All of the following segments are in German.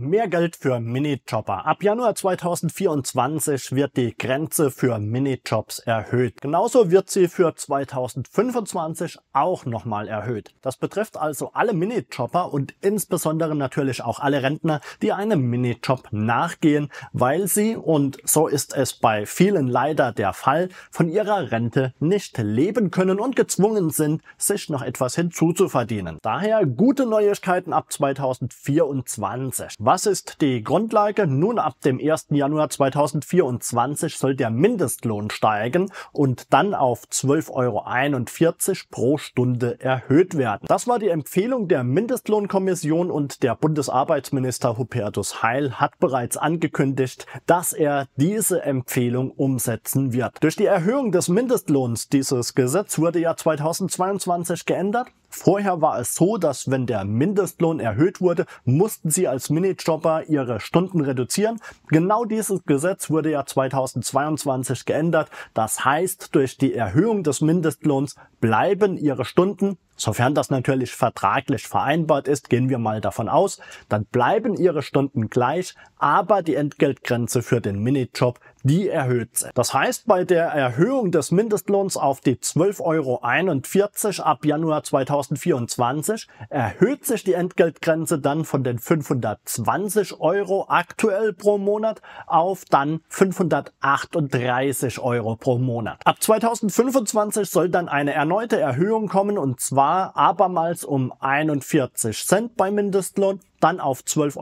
Mehr Geld für Minijobber. Ab Januar 2024 wird die Grenze für Minijobs erhöht. Genauso wird sie für 2025 auch nochmal erhöht. Das betrifft also alle Minijobber und insbesondere natürlich auch alle Rentner, die einem Minijob nachgehen, weil sie, und so ist es bei vielen leider der Fall, von ihrer Rente nicht leben können und gezwungen sind, sich noch etwas hinzuzuverdienen. Daher gute Neuigkeiten ab 2024. Was ist die Grundlage? Nun, ab dem 1. Januar 2024 soll der Mindestlohn steigen und dann auf 12,41 Euro pro Stunde erhöht werden. Das war die Empfehlung der Mindestlohnkommission und der Bundesarbeitsminister Hubertus Heil hat bereits angekündigt, dass er diese Empfehlung umsetzen wird. Durch die Erhöhung des Mindestlohns dieses Gesetz wurde ja 2022 geändert Vorher war es so, dass wenn der Mindestlohn erhöht wurde, mussten sie als Minijobber ihre Stunden reduzieren. Genau dieses Gesetz wurde ja 2022 geändert. Das heißt, durch die Erhöhung des Mindestlohns bleiben ihre Stunden Sofern das natürlich vertraglich vereinbart ist, gehen wir mal davon aus, dann bleiben Ihre Stunden gleich, aber die Entgeltgrenze für den Minijob, die erhöht sich. Das heißt, bei der Erhöhung des Mindestlohns auf die 12,41 Euro ab Januar 2024 erhöht sich die Entgeltgrenze dann von den 520 Euro aktuell pro Monat auf dann 538 Euro pro Monat. Ab 2025 soll dann eine erneute Erhöhung kommen und zwar Jahr abermals um 41 Cent beim Mindestlohn, dann auf 12,82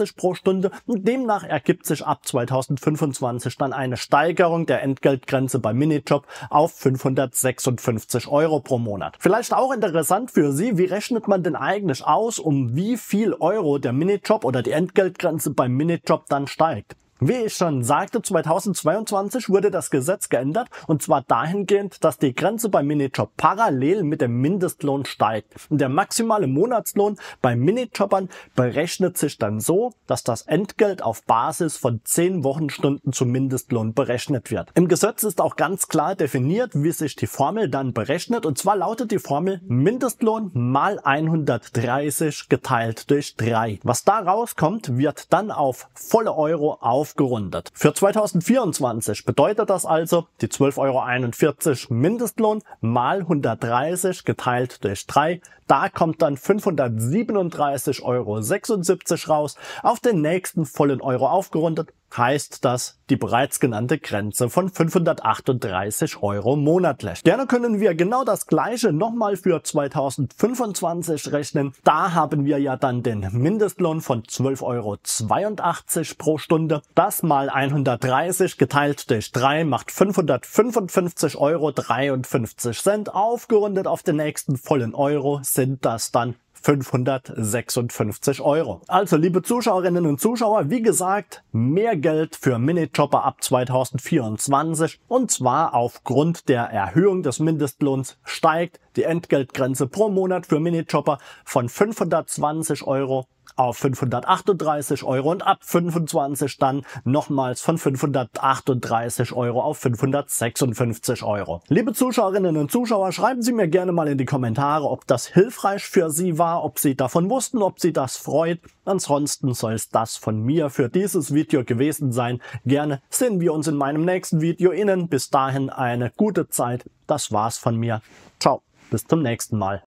Euro pro Stunde. demnach ergibt sich ab 2025 dann eine Steigerung der Entgeltgrenze beim Minijob auf 556 Euro pro Monat. Vielleicht auch interessant für Sie, wie rechnet man denn eigentlich aus, um wie viel Euro der Minijob oder die Entgeltgrenze beim Minijob dann steigt? Wie ich schon sagte, 2022 wurde das Gesetz geändert und zwar dahingehend, dass die Grenze beim Minijob parallel mit dem Mindestlohn steigt. Und der maximale Monatslohn bei Minijobbern berechnet sich dann so, dass das Entgelt auf Basis von 10 Wochenstunden zum Mindestlohn berechnet wird. Im Gesetz ist auch ganz klar definiert, wie sich die Formel dann berechnet und zwar lautet die Formel Mindestlohn mal 130 geteilt durch 3. Was da rauskommt, wird dann auf volle Euro auf aufgerundet. Für 2024 bedeutet das also die 12,41 Euro Mindestlohn mal 130 geteilt durch 3. Da kommt dann 537,76 Euro raus, auf den nächsten vollen Euro aufgerundet heißt das die bereits genannte Grenze von 538 Euro monatlich. Gerne können wir genau das gleiche nochmal für 2025 rechnen. Da haben wir ja dann den Mindestlohn von 12,82 Euro pro Stunde. Das mal 130 geteilt durch 3 macht 555,53 Euro. Aufgerundet auf den nächsten vollen Euro sind das dann 556 Euro. Also liebe Zuschauerinnen und Zuschauer, wie gesagt, mehr Geld für Minijobber ab 2024 und zwar aufgrund der Erhöhung des Mindestlohns steigt die Entgeltgrenze pro Monat für Minijobber von 520 Euro auf 538 Euro und ab 25 dann nochmals von 538 Euro auf 556 Euro. Liebe Zuschauerinnen und Zuschauer, schreiben Sie mir gerne mal in die Kommentare, ob das hilfreich für Sie war, ob Sie davon wussten, ob Sie das freut. Ansonsten soll es das von mir für dieses Video gewesen sein. Gerne sehen wir uns in meinem nächsten Video. Ihnen bis dahin eine gute Zeit. Das war's von mir. Ciao, bis zum nächsten Mal.